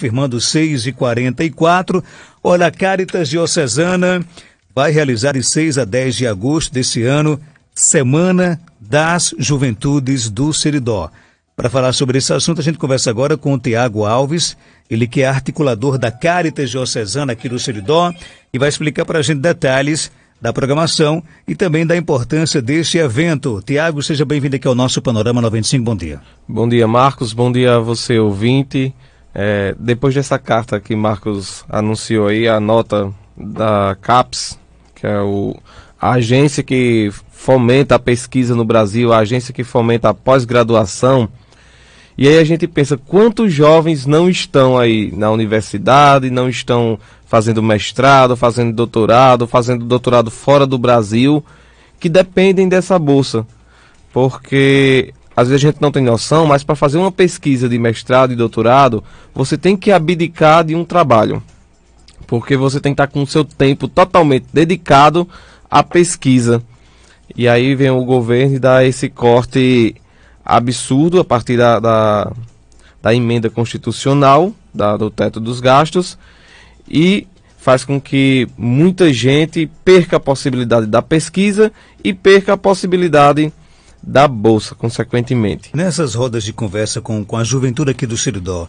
Firmando 6 e 44, olha, a Caritas Diocesana vai realizar de 6 a 10 de agosto desse ano, Semana das Juventudes do Seridó. Para falar sobre esse assunto, a gente conversa agora com o Tiago Alves, ele que é articulador da Caritas Diocesana aqui do Seridó, e vai explicar para a gente detalhes da programação e também da importância deste evento. Tiago, seja bem-vindo aqui ao nosso Panorama 95, bom dia. Bom dia, Marcos, bom dia a você, ouvinte. É, depois dessa carta que Marcos anunciou aí, a nota da CAPES, que é o, a agência que fomenta a pesquisa no Brasil, a agência que fomenta a pós-graduação. E aí a gente pensa quantos jovens não estão aí na universidade, não estão fazendo mestrado, fazendo doutorado, fazendo doutorado fora do Brasil, que dependem dessa bolsa. Porque às vezes a gente não tem noção, mas para fazer uma pesquisa de mestrado e doutorado, você tem que abdicar de um trabalho. Porque você tem que estar tá com o seu tempo totalmente dedicado à pesquisa. E aí vem o governo e dá esse corte absurdo a partir da, da, da emenda constitucional, da, do teto dos gastos, e faz com que muita gente perca a possibilidade da pesquisa e perca a possibilidade da Bolsa, consequentemente. Nessas rodas de conversa com, com a juventude aqui do Ciridó,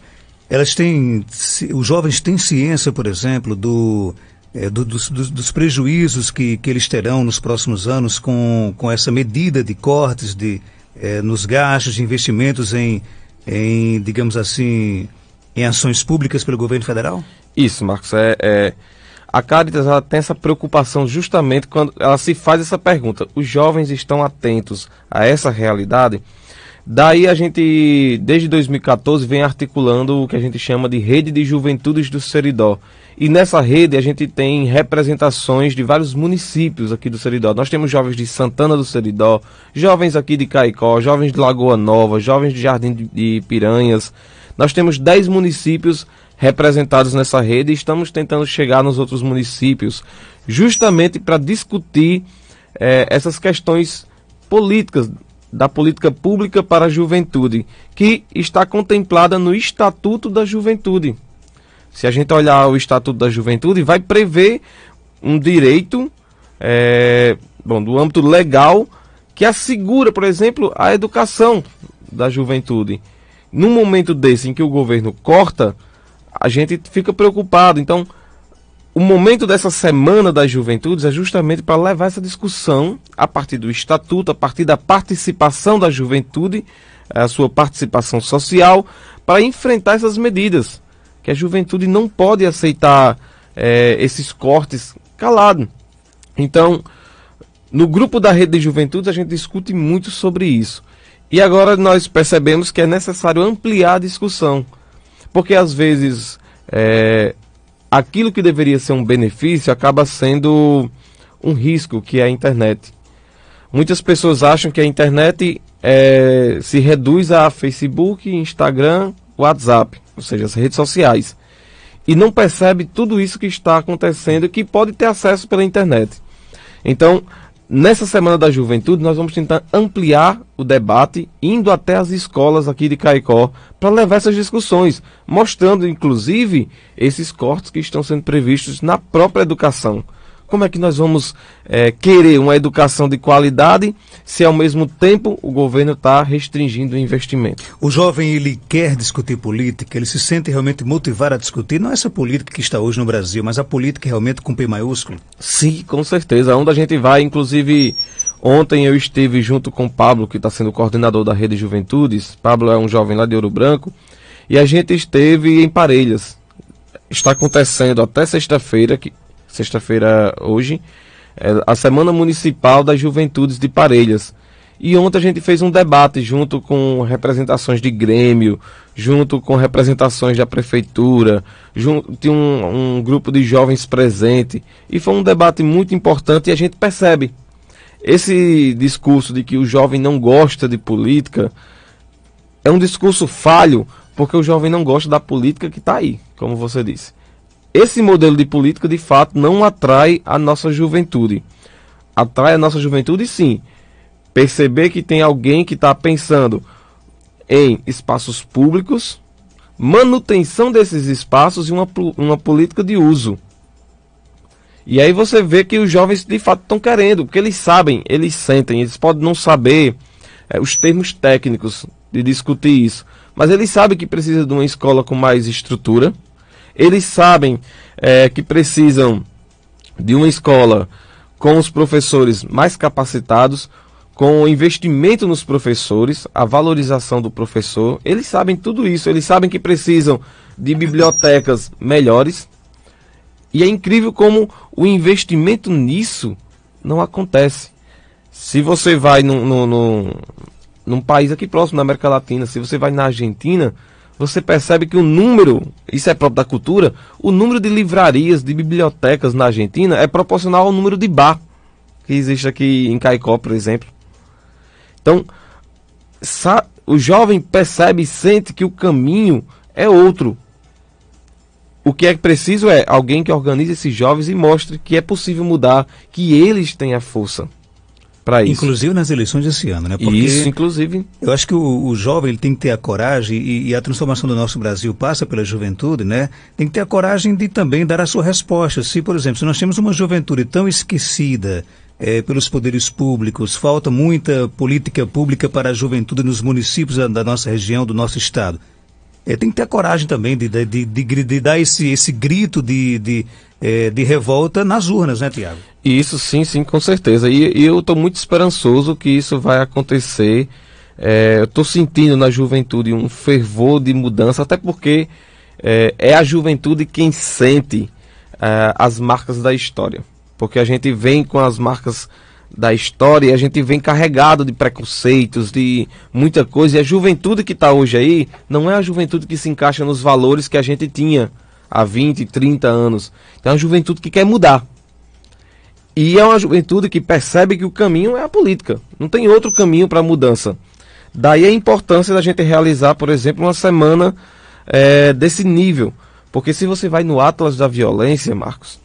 elas têm. Os jovens têm ciência, por exemplo, do, é, do, dos, dos, prejuízos que, que eles terão nos próximos anos com, com essa medida de cortes de, é, nos gastos, de investimentos em, em, digamos assim, em ações públicas pelo governo federal? Isso, Marcos. É, é a Caritas ela tem essa preocupação justamente quando ela se faz essa pergunta: os jovens estão atentos a essa realidade? Daí a gente, desde 2014, vem articulando o que a gente chama de Rede de Juventudes do Seridó. E nessa rede a gente tem representações de vários municípios aqui do Seridó. Nós temos jovens de Santana do Seridó, jovens aqui de Caicó, jovens de Lagoa Nova, jovens de Jardim de Piranhas. Nós temos 10 municípios representados nessa rede e estamos tentando chegar nos outros municípios, justamente para discutir é, essas questões políticas da política pública para a juventude, que está contemplada no Estatuto da Juventude. Se a gente olhar o Estatuto da Juventude, vai prever um direito é, bom, do âmbito legal que assegura, por exemplo, a educação da juventude. Num momento desse em que o governo corta, a gente fica preocupado. Então, o momento dessa semana das juventudes é justamente para levar essa discussão a partir do estatuto, a partir da participação da juventude, a sua participação social, para enfrentar essas medidas. Que a juventude não pode aceitar é, esses cortes calado. Então, no grupo da rede de juventudes, a gente discute muito sobre isso. E agora nós percebemos que é necessário ampliar a discussão. Porque às vezes é, aquilo que deveria ser um benefício acaba sendo um risco, que é a internet. Muitas pessoas acham que a internet é, se reduz a Facebook, Instagram, WhatsApp, ou seja, as redes sociais. E não percebe tudo isso que está acontecendo e que pode ter acesso pela internet. Então, Nessa Semana da Juventude, nós vamos tentar ampliar o debate, indo até as escolas aqui de Caicó, para levar essas discussões, mostrando, inclusive, esses cortes que estão sendo previstos na própria educação. Como é que nós vamos é, querer uma educação de qualidade se ao mesmo tempo o governo está restringindo o investimento? O jovem ele quer discutir política, ele se sente realmente motivado a discutir não é essa política que está hoje no Brasil, mas a política é realmente com P maiúsculo. Sim, com certeza. Onde a gente vai, inclusive Ontem eu estive junto com o Pablo, que está sendo coordenador da Rede Juventudes. Pablo é um jovem lá de Ouro Branco. E a gente esteve em Parelhas. Está acontecendo até sexta-feira, que sexta-feira hoje, é a Semana Municipal das Juventudes de Parelhas. E ontem a gente fez um debate junto com representações de Grêmio, junto com representações da prefeitura, junto, tinha um, um grupo de jovens presente. E foi um debate muito importante e a gente percebe. Esse discurso de que o jovem não gosta de política é um discurso falho, porque o jovem não gosta da política que está aí, como você disse esse modelo de política de fato não atrai a nossa juventude. Atrai a nossa juventude, sim. Perceber que tem alguém que está pensando em espaços públicos, manutenção desses espaços e uma, uma política de uso. E aí você vê que os jovens de fato estão querendo, porque eles sabem, eles sentem, eles podem não saber é, os termos técnicos de discutir isso, mas eles sabem que precisa de uma escola com mais estrutura eles sabem é, que precisam de uma escola com os professores mais capacitados, com o investimento nos professores, a valorização do professor. Eles sabem tudo isso, eles sabem que precisam de bibliotecas melhores. E é incrível como o investimento nisso não acontece. Se você vai num, num, num, num país aqui próximo da América Latina, se você vai na Argentina, você percebe que o número, isso é próprio da cultura, o número de livrarias, de bibliotecas na Argentina é proporcional ao número de bar que existe aqui em Caicó, por exemplo. Então, o jovem percebe e sente que o caminho é outro. O que é preciso é alguém que organize esses jovens e mostre que é possível mudar, que eles têm a força para isso. Inclusive nas eleições desse ano, né? Porque isso, inclusive. Eu acho que o, o jovem ele tem que ter a coragem, e, e, a transformação do nosso Brasil passa pela juventude, né? Tem que ter a coragem de também dar a sua resposta. Se, por exemplo, se nós temos uma juventude tão esquecida é, pelos poderes públicos, falta muita política pública para a juventude nos municípios da, da nossa região, do nosso estado. É, tem que ter a coragem também de, de, de, de dar esse, esse grito de, de, é, de revolta nas urnas, né, Tiago? Isso sim, sim, com certeza. E, e eu estou muito esperançoso que isso vai acontecer. É, estou sentindo na juventude um fervor de mudança, até porque é, é a juventude quem sente é, as marcas da história. Porque a gente vem com as marcas da história e a gente vem carregado de preconceitos, de muita coisa. E a juventude que está hoje aí não é a juventude que se encaixa nos valores que a gente tinha há 20, 30 anos. Então é a juventude que quer mudar. E é uma juventude que percebe que o caminho é a política. Não tem outro caminho para a mudança. Daí a importância da gente realizar, por exemplo, uma semana é, desse nível. Porque se você vai no Atlas da Violência, Marcos,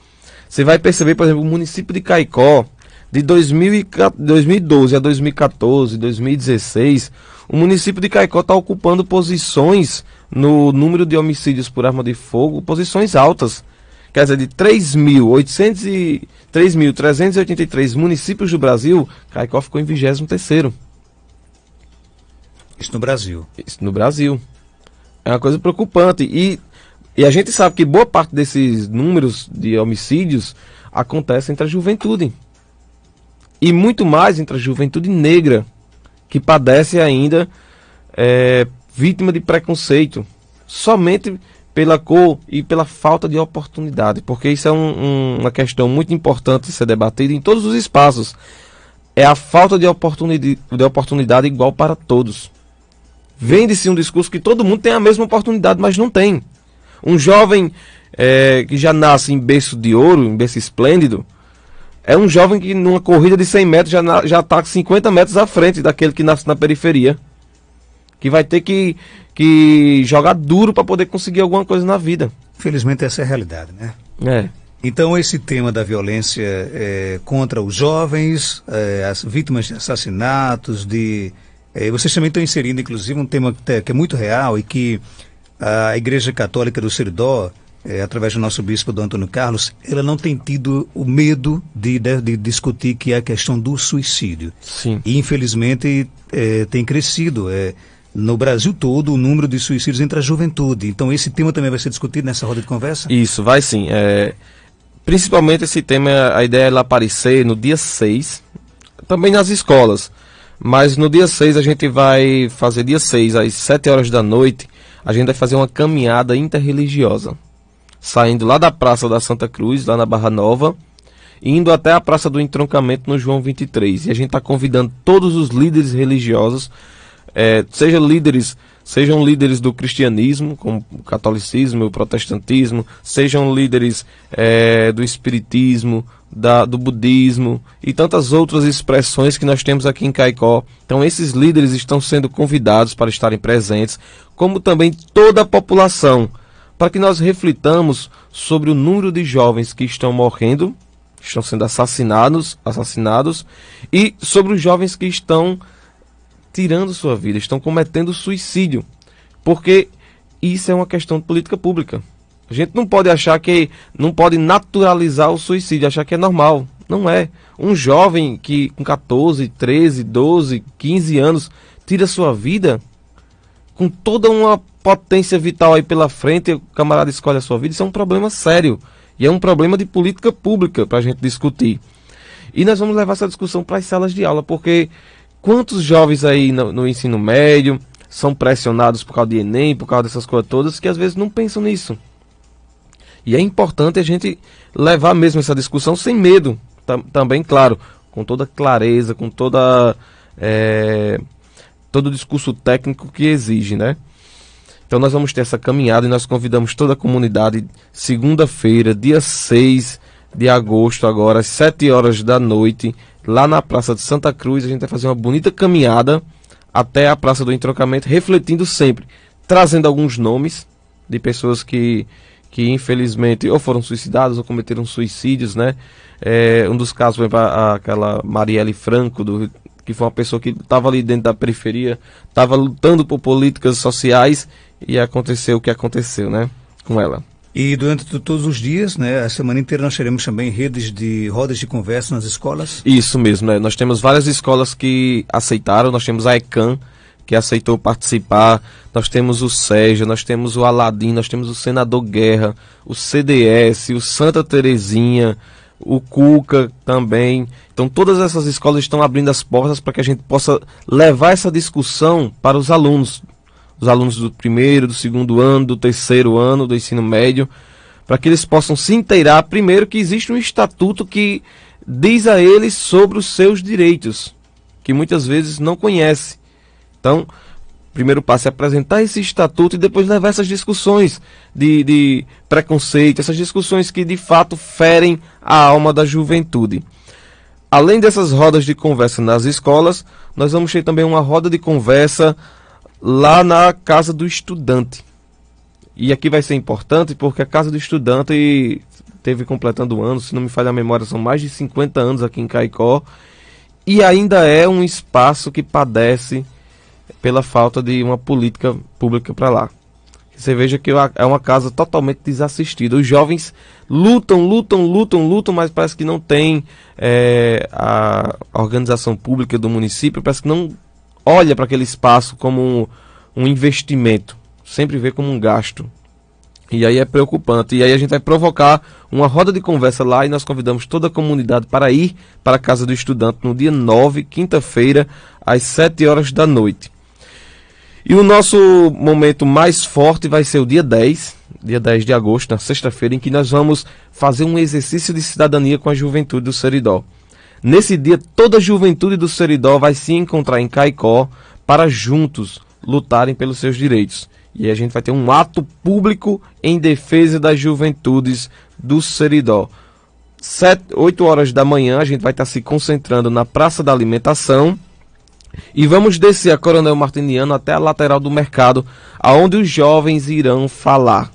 você vai perceber, por exemplo, o município de Caicó, de 2012 a 2014, 2016, o município de Caicó está ocupando posições no número de homicídios por arma de fogo, posições altas quer dizer, de 3.383 municípios do Brasil, Caicó ficou em 23 Isso no Brasil. Isso no Brasil. É uma coisa preocupante. E, e a gente sabe que boa parte desses números de homicídios acontece entre a juventude. E muito mais entre a juventude negra, que padece ainda é, vítima de preconceito. Somente pela cor e pela falta de oportunidade, porque isso é um, um, uma questão muito importante de ser debatida em todos os espaços. É a falta de oportunidade, de oportunidade igual para todos. Vende-se um discurso que todo mundo tem a mesma oportunidade, mas não tem. Um jovem é, que já nasce em berço de ouro, em berço esplêndido, é um jovem que numa corrida de 100 metros já está já 50 tá metros à frente daquele que nasce na periferia que vai ter que, que jogar duro para poder conseguir alguma coisa na vida. Infelizmente essa é a realidade, né? É. Então esse tema da violência é, contra os jovens, é, as vítimas de assassinatos, de é, vocês também estão inserindo inclusive um tema tá, que é muito real e que a Igreja Católica do Seridó é, através do nosso bispo Dom Antônio Carlos, ela não tem tido o medo de, de, de discutir que é a questão do suicídio. Sim. E infelizmente é, tem crescido. É, no Brasil todo o número de suicídios entre a juventude. Então esse tema também vai ser discutido nessa roda de conversa? Isso, vai sim. É, principalmente esse tema, a ideia é ela aparecer no dia 6, também nas escolas. Mas no dia 6 a gente vai fazer, dia 6, às 7 horas da noite, a gente vai fazer uma caminhada interreligiosa. Saindo lá da Praça da Santa Cruz, lá na Barra Nova, indo até a Praça do Entroncamento no João 23. E a gente está convidando todos os líderes religiosos é, líderes, sejam líderes do cristianismo, como o catolicismo, o protestantismo, sejam líderes é, do espiritismo, da, do budismo e tantas outras expressões que nós temos aqui em Caicó. Então, esses líderes estão sendo convidados para estarem presentes, como também toda a população, para que nós reflitamos sobre o número de jovens que estão morrendo, estão sendo assassinados, assassinados e sobre os jovens que estão tirando sua vida, estão cometendo suicídio. Porque isso é uma questão de política pública. A gente não pode achar que não pode naturalizar o suicídio, achar que é normal. Não é. Um jovem que com 14, 13, 12, 15 anos tira sua vida com toda uma potência vital aí pela frente, o camarada escolhe a sua vida, isso é um problema sério. E é um problema de política pública para a gente discutir. E nós vamos levar essa discussão para as salas de aula, porque Quantos jovens aí no, no ensino médio são pressionados por causa de Enem, por causa dessas coisas todas, que às vezes não pensam nisso. E é importante a gente levar mesmo essa discussão sem medo, tam, também, claro, com toda clareza, com toda é, todo o discurso técnico que exige, né? Então nós vamos ter essa caminhada e nós convidamos toda a comunidade segunda-feira, dia 6 de agosto, agora às 7 horas da noite, lá na Praça de Santa Cruz. A gente vai fazer uma bonita caminhada até a Praça do Entrocamento, refletindo sempre, trazendo alguns nomes de pessoas que, que infelizmente ou foram suicidadas ou cometeram suicídios, né? É, um dos casos foi aquela Marielle Franco, do, que foi uma pessoa que estava ali dentro da periferia, estava lutando por políticas sociais e aconteceu o que aconteceu, né? Com ela. E durante todos os dias, né, a semana inteira, nós teremos também redes de rodas de conversa nas escolas? Isso mesmo, né? Nós temos várias escolas que aceitaram, nós temos a ECAM, que aceitou participar, nós temos o Sérgio, nós temos o Aladim, nós temos o Senador Guerra, o CDS, o Santa Terezinha, o Cuca também. Então todas essas escolas estão abrindo as portas para que a gente possa levar essa discussão para os alunos os alunos do primeiro, do segundo ano, do terceiro ano do ensino médio, para que eles possam se inteirar, primeiro, que existe um estatuto que diz a eles sobre os seus direitos, que muitas vezes não conhece. Então, primeiro passo é apresentar esse estatuto e depois levar essas discussões de, de preconceito, essas discussões que de fato ferem a alma da juventude. Além dessas rodas de conversa nas escolas, nós vamos ter também uma roda de conversa lá na Casa do Estudante. E aqui vai ser importante porque a Casa do Estudante teve completando anos se não me falha a memória, são mais de 50 anos aqui em Caicó. E ainda é um espaço que padece pela falta de uma política pública para lá. Você veja que é, é uma casa totalmente desassistida. Os jovens lutam, lutam, lutam, lutam, mas parece que não tem é, a organização pública do município, parece que não olha para aquele espaço como um, um investimento, sempre vê como um gasto. E aí é preocupante. E aí a gente vai provocar uma roda de conversa lá e nós convidamos toda a comunidade para ir para a Casa do Estudante no dia 9, quinta-feira, às 7 horas da noite. E o nosso momento mais forte vai ser o dia 10, dia 10 de agosto, na sexta-feira, em que nós vamos fazer um exercício de cidadania com a juventude do Seridó. Nesse dia, toda a juventude do Seridó vai se encontrar em Caicó para juntos lutarem pelos seus direitos. E a gente vai ter um ato público em defesa das juventudes do Seridó. Sete, 8 horas da manhã, a gente vai estar se concentrando na Praça da Alimentação. E vamos descer a Coronel Martiniano até a lateral do mercado, aonde os jovens irão falar.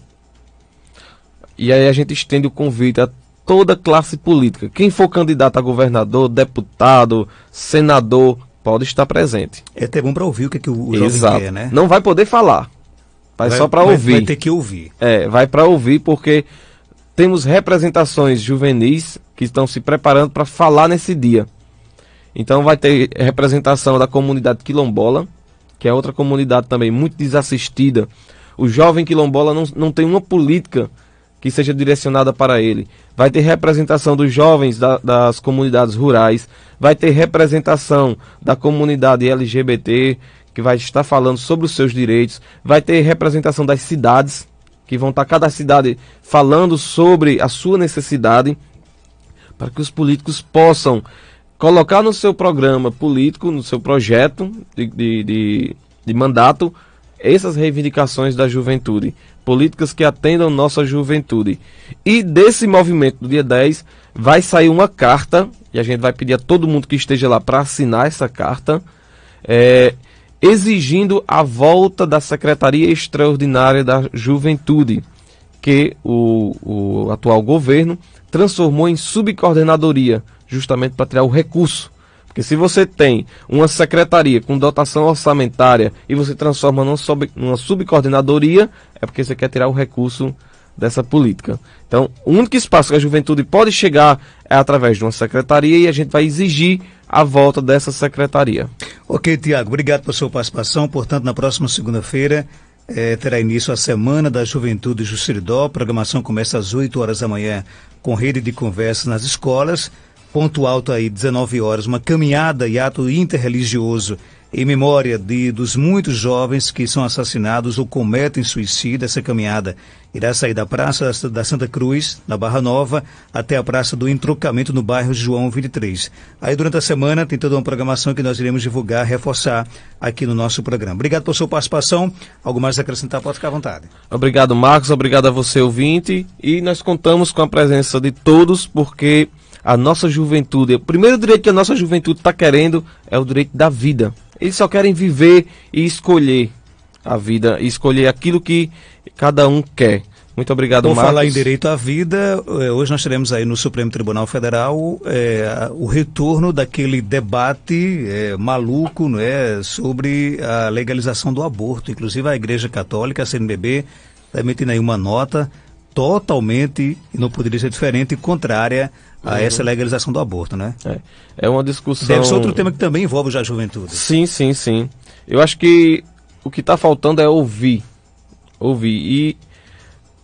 E aí a gente estende o convite a toda classe política. Quem for candidato a governador, deputado, senador, pode estar presente. É até bom para ouvir o que, é que o Exato. quer, né? Não vai poder falar, vai, vai só para ouvir. Vai ter que ouvir. É, vai para ouvir porque temos representações juvenis que estão se preparando para falar nesse dia. Então vai ter representação da comunidade quilombola, que é outra comunidade também muito desassistida. O jovem quilombola não, não tem uma política que seja direcionada para ele. Vai ter representação dos jovens da, das comunidades rurais, vai ter representação da comunidade LGBT, que vai estar falando sobre os seus direitos, vai ter representação das cidades, que vão estar cada cidade falando sobre a sua necessidade, para que os políticos possam colocar no seu programa político, no seu projeto de, de, de, de mandato, essas reivindicações da juventude políticas que atendam nossa juventude. E desse movimento do dia 10 vai sair uma carta, e a gente vai pedir a todo mundo que esteja lá para assinar essa carta, é, exigindo a volta da Secretaria Extraordinária da Juventude, que o, o atual governo transformou em subcoordenadoria, justamente para tirar o recurso porque se você tem uma secretaria com dotação orçamentária e você transforma numa, sub, numa subcoordenadoria, é porque você quer tirar o recurso dessa política. Então, o único espaço que a juventude pode chegar é através de uma secretaria e a gente vai exigir a volta dessa secretaria. Ok, Tiago, obrigado pela sua participação. Portanto, na próxima segunda-feira é, terá início a Semana da Juventude Jussiridó. A programação começa às 8 horas da manhã com rede de conversas nas escolas ponto alto aí, 19 horas, uma caminhada e ato interreligioso em memória de, dos muitos jovens que são assassinados ou cometem suicídio. Essa caminhada irá sair da Praça da Santa Cruz, na Barra Nova, até a Praça do Entrocamento, no bairro João 23. Aí, durante a semana, tem toda uma programação que nós iremos divulgar, reforçar aqui no nosso programa. Obrigado pela sua participação. Algo mais a acrescentar, pode ficar à vontade. Obrigado, Marcos. Obrigado a você, ouvinte. E nós contamos com a presença de todos, porque a nossa juventude, o primeiro direito que a nossa juventude está querendo é o direito da vida. Eles só querem viver e escolher a vida, e escolher aquilo que cada um quer. Muito obrigado, Por Marcos. falar em direito à vida, eh, hoje nós teremos aí no Supremo Tribunal Federal é, o retorno daquele debate é, maluco não é, sobre a legalização do aborto. Inclusive a Igreja Católica, a CNBB, está emitindo aí uma nota totalmente, não poderia ser diferente, contrária a ah, uhum. essa é legalização do aborto, né? É. é uma discussão. Deve ser outro tema que também envolve já a juventude. Sim, sim, sim. Eu acho que o que está faltando é ouvir. Ouvir. E,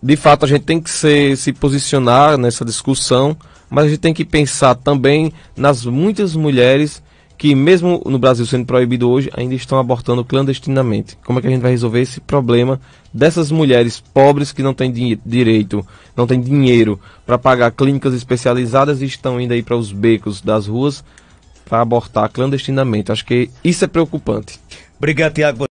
de fato, a gente tem que se se posicionar nessa discussão, mas a gente tem que pensar também nas muitas mulheres que mesmo no Brasil sendo proibido hoje, ainda estão abortando clandestinamente. Como é que a gente vai resolver esse problema dessas mulheres pobres que não têm di direito, não têm dinheiro para pagar clínicas especializadas e estão indo aí para os becos das ruas para abortar clandestinamente? Acho que isso é preocupante. Obrigado, Tiago.